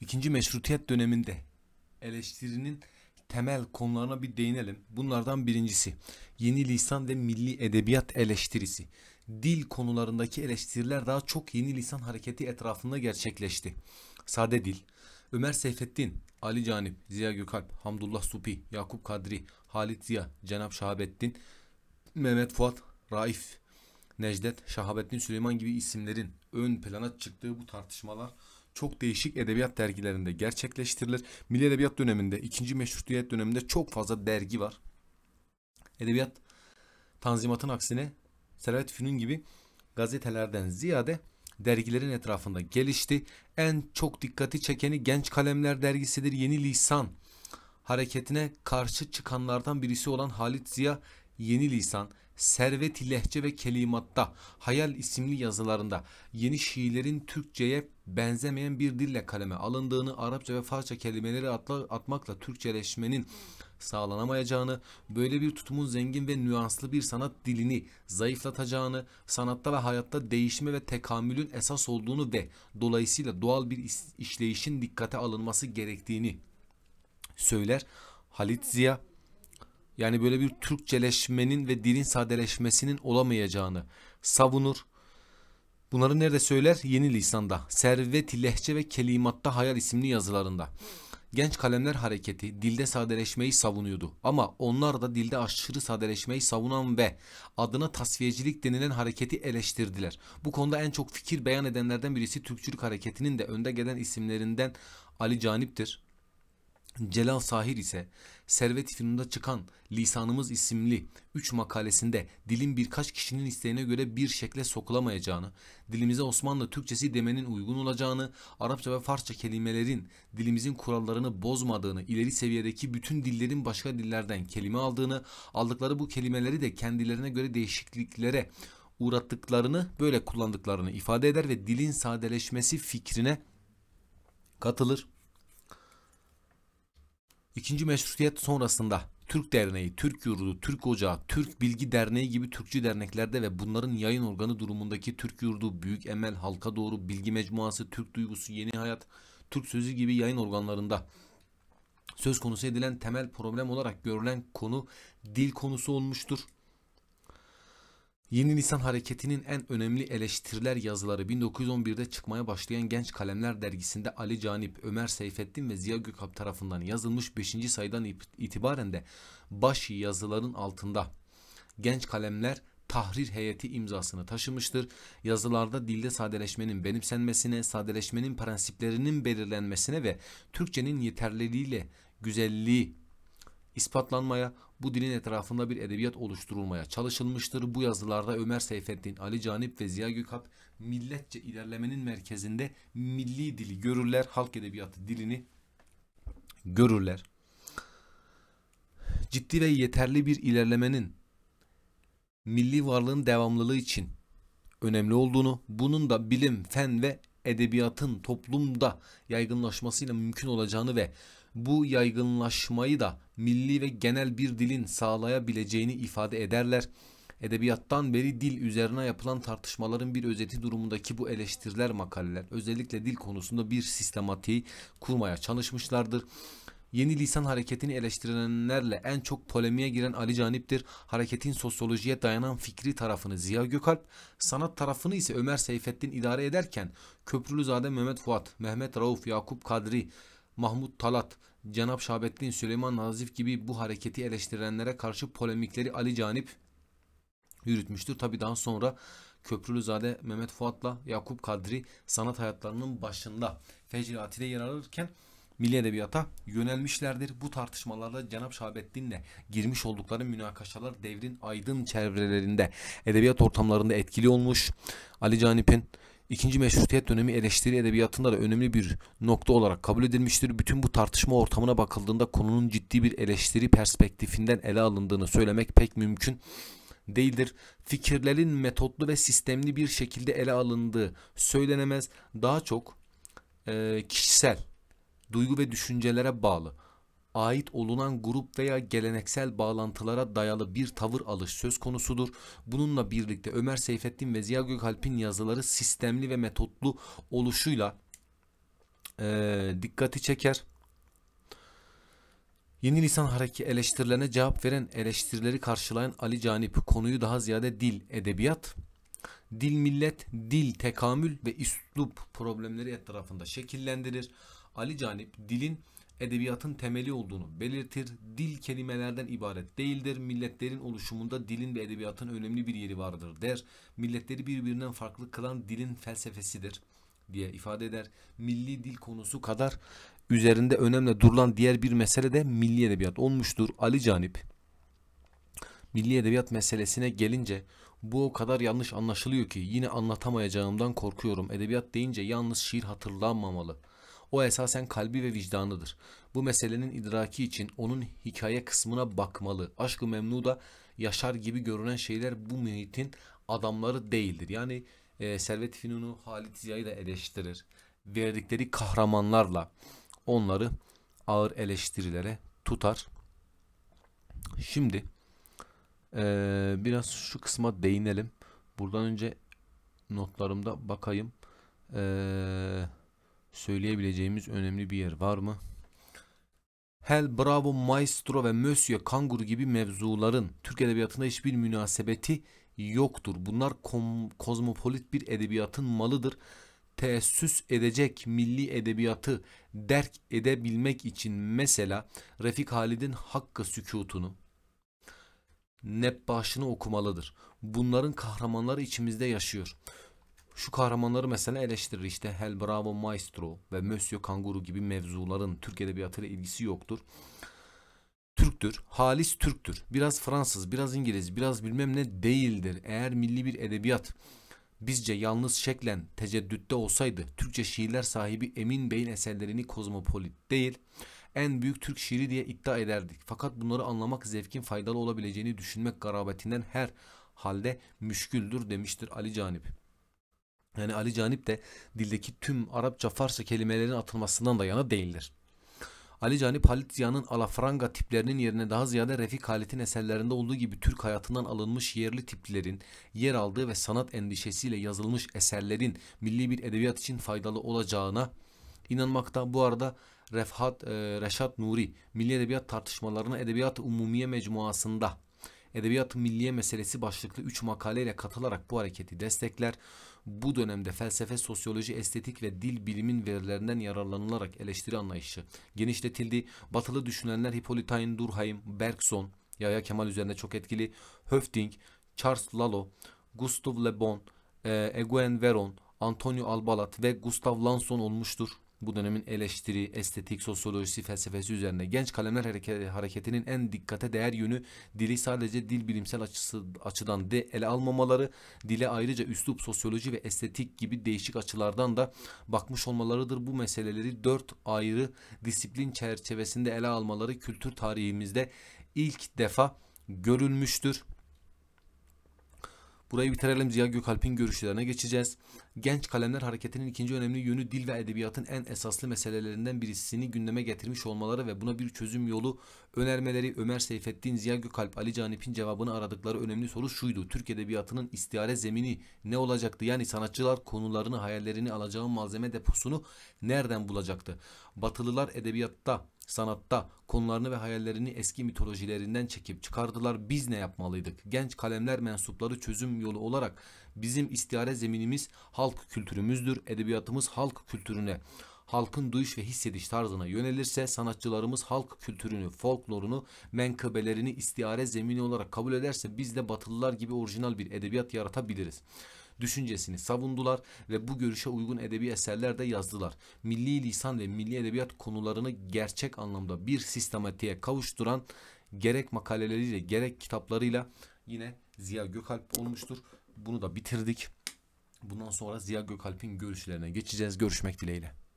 İkinci meşrutiyet döneminde eleştirinin temel konularına bir değinelim. Bunlardan birincisi yeni lisan ve milli edebiyat eleştirisi. Dil konularındaki eleştiriler daha çok yeni lisan hareketi etrafında gerçekleşti. Sade dil, Ömer Seyfettin, Ali Canip, Ziya Gökalp, Hamdullah Supi, Yakup Kadri, Halit Ziya, Cenap Şahabettin, Mehmet Fuat, Raif, Necdet, Şahabettin Süleyman gibi isimlerin ön plana çıktığı bu tartışmalar çok değişik edebiyat dergilerinde gerçekleştirilir. Milli Edebiyat döneminde, 2. Meşrutiyet döneminde çok fazla dergi var. Edebiyat Tanzimat'ın aksine Servet Fünun gibi gazetelerden ziyade dergilerin etrafında gelişti. En çok dikkati çekeni Genç Kalemler dergisidir. Yeni Lisan hareketine karşı çıkanlardan birisi olan Halit Ziya Yeni Lisan Servet-i Lehçe ve Kelimat'ta, Hayal isimli yazılarında yeni şiirlerin Türkçe'ye benzemeyen bir dille kaleme alındığını, Arapça ve Farsça kelimeleri atla, atmakla Türkçeleşmenin sağlanamayacağını, böyle bir tutumun zengin ve nüanslı bir sanat dilini zayıflatacağını, sanatta ve hayatta değişme ve tekamülün esas olduğunu ve dolayısıyla doğal bir işleyişin dikkate alınması gerektiğini söyler. Halit Ziya yani böyle bir Türkçeleşmenin ve dilin sadeleşmesinin olamayacağını savunur. Bunları nerede söyler? Yeni Lisan'da. Servet-i Lehçe ve Kelimatta Hayal isimli yazılarında. Genç Kalemler Hareketi dilde sadeleşmeyi savunuyordu. Ama onlar da dilde aşırı sadeleşmeyi savunan ve adına tasfiyecilik denilen hareketi eleştirdiler. Bu konuda en çok fikir beyan edenlerden birisi Türkçülük Hareketi'nin de önde gelen isimlerinden Ali Canip'tir. Celal Sahir ise Servet-i çıkan Lisanımız isimli 3 makalesinde dilin birkaç kişinin isteğine göre bir şekle sokulamayacağını, dilimize Osmanlı Türkçesi demenin uygun olacağını, Arapça ve Farsça kelimelerin dilimizin kurallarını bozmadığını, ileri seviyedeki bütün dillerin başka dillerden kelime aldığını, aldıkları bu kelimeleri de kendilerine göre değişikliklere uğrattıklarını, böyle kullandıklarını ifade eder ve dilin sadeleşmesi fikrine katılır. İkinci meşrutiyet sonrasında Türk Derneği, Türk Yurdu, Türk Ocağı, Türk Bilgi Derneği gibi Türkçü derneklerde ve bunların yayın organı durumundaki Türk Yurdu, Büyük Emel, Halka Doğru, Bilgi Mecmuası, Türk Duygusu, Yeni Hayat, Türk Sözü gibi yayın organlarında söz konusu edilen temel problem olarak görülen konu dil konusu olmuştur. Yeni Nisan Hareketi'nin en önemli eleştiriler yazıları 1911'de çıkmaya başlayan Genç Kalemler dergisinde Ali Canip, Ömer Seyfettin ve Ziya Gökalp tarafından yazılmış 5. sayıdan itibaren de baş yazıların altında Genç Kalemler tahrir heyeti imzasını taşımıştır. Yazılarda dilde sadeleşmenin benimsenmesine, sadeleşmenin prensiplerinin belirlenmesine ve Türkçenin yeterliliğiyle güzelliği ispatlanmaya, bu dilin etrafında bir edebiyat oluşturulmaya çalışılmıştır. Bu yazılarda Ömer Seyfettin, Ali Canip ve Ziya Gökalp milletçe ilerlemenin merkezinde milli dili görürler, halk edebiyatı dilini görürler. Ciddi ve yeterli bir ilerlemenin milli varlığın devamlılığı için önemli olduğunu, bunun da bilim, fen ve edebiyatın toplumda yaygınlaşmasıyla mümkün olacağını ve bu yaygınlaşmayı da milli ve genel bir dilin sağlayabileceğini ifade ederler. Edebiyattan beri dil üzerine yapılan tartışmaların bir özeti durumundaki bu eleştiriler makaleler özellikle dil konusunda bir sistematiği kurmaya çalışmışlardır. Yeni lisan hareketini eleştirenlerle en çok polemiğe giren Ali Canip'tir. Hareketin sosyolojiye dayanan fikri tarafını Ziya Gökalp, sanat tarafını ise Ömer Seyfettin idare ederken Köprülüzade Mehmet Fuat, Mehmet Rauf, Yakup Kadri, Mahmut Talat, Cenap Şahabettin Süleyman Nazif gibi bu hareketi eleştirenlere karşı polemikleri Ali Canip yürütmüştür. Tabi daha sonra Köprülüzade Mehmet Fuat'la Yakup Kadri sanat hayatlarının başında fecraatide yer alırken milli edebiyata yönelmişlerdir. Bu tartışmalarda Cenap Şahabettin'le girmiş oldukları münakaşalar devrin aydın çevrelerinde edebiyat ortamlarında etkili olmuş. Ali Canip'in İkinci meşrutiyet dönemi eleştiri edebiyatında da önemli bir nokta olarak kabul edilmiştir. Bütün bu tartışma ortamına bakıldığında konunun ciddi bir eleştiri perspektifinden ele alındığını söylemek pek mümkün değildir. Fikirlerin metotlu ve sistemli bir şekilde ele alındığı söylenemez. Daha çok e, kişisel duygu ve düşüncelere bağlı ait olunan grup veya geleneksel bağlantılara dayalı bir tavır alış söz konusudur. Bununla birlikte Ömer Seyfettin ve Ziya Gökalp'in yazıları sistemli ve metotlu oluşuyla e, dikkati çeker. Yeni lisan hareki eleştirilerine cevap veren eleştirileri karşılayan Ali Canip konuyu daha ziyade dil, edebiyat, dil millet, dil tekamül ve üslup problemleri etrafında şekillendirir. Ali Canip dilin edebiyatın temeli olduğunu belirtir. Dil kelimelerden ibaret değildir. Milletlerin oluşumunda dilin ve edebiyatın önemli bir yeri vardır der. Milletleri birbirinden farklı kılan dilin felsefesidir diye ifade eder. Milli dil konusu kadar üzerinde önemli durulan diğer bir mesele de milli edebiyat olmuştur. Ali Canip milli edebiyat meselesine gelince bu o kadar yanlış anlaşılıyor ki yine anlatamayacağımdan korkuyorum. Edebiyat deyince yalnız şiir hatırlanmamalı.'' O esasen kalbi ve vicdanıdır. Bu meselenin idraki için onun hikaye kısmına bakmalı. Aşkı Memnu'da yaşar gibi görünen şeyler bu mühitin adamları değildir. Yani e, Servet Finun'u Halit Ziya'yı da eleştirir. Verdikleri kahramanlarla onları ağır eleştirilere tutar. Şimdi e, biraz şu kısma değinelim. Buradan önce notlarımda bakayım. Eee söyleyebileceğimiz önemli bir yer var mı? Hel, Bravo, Maestro ve Monsieur Kangur gibi mevzuların Türk edebiyatına hiçbir münasebeti yoktur. Bunlar kom, kozmopolit bir edebiyatın malıdır. Teessüs edecek milli edebiyatı derk edebilmek için mesela Refik Halid'in Hakkı Sükutunu, Nebbaş'ını okumalıdır. Bunların kahramanları içimizde yaşıyor şu kahramanları mesela eleştirir. işte Hel Bravo Maestro ve Monsieur Kanguru gibi mevzuların Türk edebiyatıyla ilgisi yoktur. Türktür, halis Türktür. Biraz Fransız, biraz İngiliz, biraz bilmem ne değildir. Eğer milli bir edebiyat bizce yalnız şeklen teceddütte olsaydı Türkçe şiirler sahibi Emin Bey'in eserlerini kozmopolit değil, en büyük Türk şiiri diye iddia ederdik. Fakat bunları anlamak zevkin faydalı olabileceğini düşünmek garabetinden her halde müşküldür demiştir Ali Canip. Yani Ali Canip de dildeki tüm Arapça Farsça kelimelerin atılmasından da yana değildir. Ali Canip Halit Ziya'nın alafranga tiplerinin yerine daha ziyade Refik Halit'in eserlerinde olduğu gibi Türk hayatından alınmış yerli tiplerin yer aldığı ve sanat endişesiyle yazılmış eserlerin milli bir edebiyat için faydalı olacağına inanmakta. Bu arada Refhat, e, Reşat Nuri milli edebiyat tartışmalarına Edebiyat Umumiye Mecmuası'nda Edebiyat Milliye Meselesi başlıklı 3 makaleyle katılarak bu hareketi destekler bu dönemde felsefe, sosyoloji, estetik ve dil bilimin verilerinden yararlanılarak eleştiri anlayışı genişletildi. Batılı düşünenler Hippolytein Durkheim, Bergson, yaya Kemal üzerine çok etkili, Höfting, Charles Lalo, Gustav Le Bon, Eguen Veron, Antonio Albalat ve Gustav Lanson olmuştur bu dönemin eleştiri, estetik, sosyolojisi, felsefesi üzerine genç kalemler hareketinin en dikkate değer yönü dili sadece dil bilimsel açısı, açıdan de ele almamaları, dile ayrıca üslup, sosyoloji ve estetik gibi değişik açılardan da bakmış olmalarıdır. Bu meseleleri dört ayrı disiplin çerçevesinde ele almaları kültür tarihimizde ilk defa görülmüştür. Burayı bitirelim Ziya Gökalp'in görüşlerine geçeceğiz. Genç Kalemler Hareketi'nin ikinci önemli yönü dil ve edebiyatın en esaslı meselelerinden birisini gündeme getirmiş olmaları ve buna bir çözüm yolu önermeleri Ömer Seyfettin, Ziya Gökalp, Ali Canip'in cevabını aradıkları önemli soru şuydu. Türk edebiyatının istihare zemini ne olacaktı? Yani sanatçılar konularını, hayallerini alacağı malzeme deposunu nereden bulacaktı? Batılılar edebiyatta sanatta konularını ve hayallerini eski mitolojilerinden çekip çıkardılar. Biz ne yapmalıydık? Genç kalemler mensupları çözüm yolu olarak bizim istiyare zeminimiz halk kültürümüzdür. Edebiyatımız halk kültürüne halkın duyuş ve hissediş tarzına yönelirse sanatçılarımız halk kültürünü, folklorunu, menkıbelerini istiyare zemini olarak kabul ederse biz de batılılar gibi orijinal bir edebiyat yaratabiliriz düşüncesini savundular ve bu görüşe uygun edebi eserler de yazdılar. Milli lisan ve milli edebiyat konularını gerçek anlamda bir sistematiğe kavuşturan gerek makaleleriyle gerek kitaplarıyla yine Ziya Gökalp olmuştur. Bunu da bitirdik. Bundan sonra Ziya Gökalp'in görüşlerine geçeceğiz. Görüşmek dileğiyle.